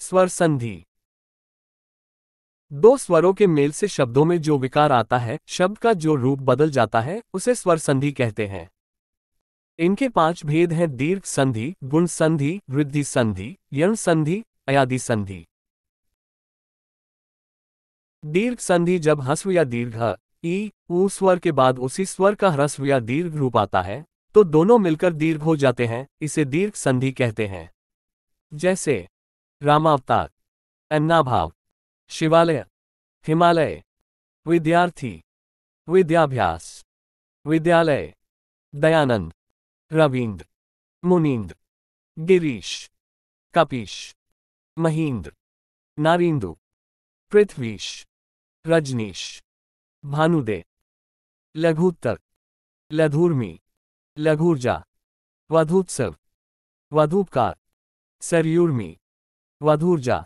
स्वर संधि दो स्वरों के मेल से शब्दों में जो विकार आता है शब्द का जो रूप बदल जाता है उसे स्वर संधि कहते हैं इनके पांच भेद हैं दीर्घ संधि गुण संधि वृद्धि संधि यण संधि अयादि संधि दीर्घ संधि जब हस्व या दीर्घ ई ऊ स्वर के बाद उसी स्वर का ह्रस्व या दीर्घ रूप आता है तो दोनों मिलकर दीर्घ हो जाते हैं इसे दीर्घ संधि कहते हैं जैसे रामावतार अन्नाभाव शिवालय हिमालय विद्यार्थी विद्याभ्यास विद्यालय दयानंद रविंद्र मुनींद्र गिरीश कपीश महेंद्र नारिंदु पृथ्वीश रजनीश भानुदे लघुत्तर लधूर्मी लघुर्जा वधूत्सव वधूपकार सरयूर्मी वधूर जा